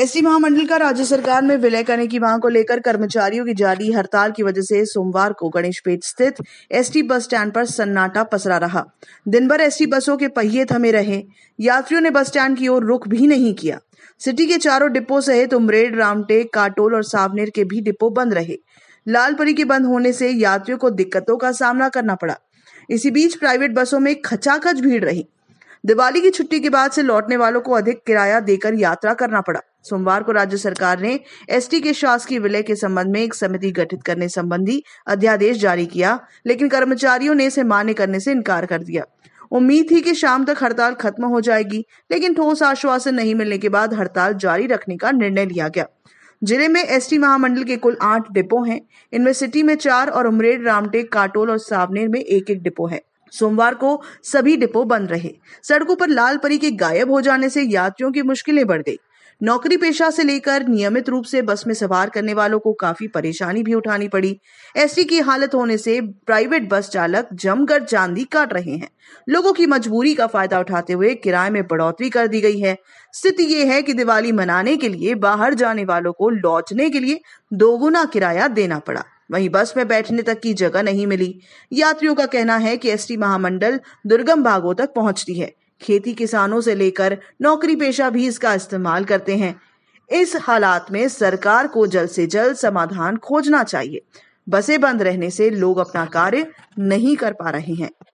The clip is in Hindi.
एसटी महामंडल का राज्य सरकार में विलय करने की मांग को लेकर कर्मचारियों की जारी हड़ताल की वजह से सोमवार को गणेशपेट स्थित एसटी बस स्टैंड पर सन्नाटा पसरा रहा दिन भर एसटी बसों के पहिए थमे रहे यात्रियों ने बस स्टैंड की ओर रुख भी नहीं किया सिटी के चारों डिपो सहित उमरेड रामटेक काटोल और सावनेर के भी डिपो बंद रहे लालपरी के बंद होने से यात्रियों को दिक्कतों का सामना करना पड़ा इसी बीच प्राइवेट बसों में खचाखच भीड़ रही दिवाली की छुट्टी के बाद से लौटने वालों को अधिक किराया देकर यात्रा करना पड़ा सोमवार को राज्य सरकार ने एसटी के शासकीय विलय के संबंध में एक समिति गठित करने संबंधी अध्यादेश जारी किया लेकिन कर्मचारियों ने इसे मान्य करने से इनकार कर दिया उम्मीद थी कि शाम तक हड़ताल खत्म हो जाएगी लेकिन ठोस आश्वासन नहीं मिलने के बाद हड़ताल जारी रखने का निर्णय लिया गया जिले में एसटी महामंडल के कुल आठ डिपो हैं इनमें सिटी में चार और उमरेड रामटेक काटोल और सावनेर में एक एक डिपो है सोमवार को सभी डिपो बंद रहे सड़कों पर लाल परी के गायब हो जाने से यात्रियों की मुश्किलें बढ़ गई नौकरी पेशा से लेकर नियमित रूप से बस में सवार करने वालों को काफी परेशानी भी उठानी पड़ी ऐसी की हालत होने से प्राइवेट बस चालक जमकर चांदी काट रहे हैं लोगों की मजबूरी का फायदा उठाते हुए किराए में बढ़ोतरी कर दी गई है स्थिति ये है कि दिवाली मनाने के लिए बाहर जाने वालों को लौटने के लिए दोगुना किराया देना पड़ा वहीं बस में बैठने तक की जगह नहीं मिली यात्रियों का कहना है कि एसटी महामंडल दुर्गम भागों तक पहुंचती है खेती किसानों से लेकर नौकरी पेशा भी इसका इस्तेमाल करते हैं इस हालात में सरकार को जल्द से जल्द समाधान खोजना चाहिए बसें बंद रहने से लोग अपना कार्य नहीं कर पा रहे हैं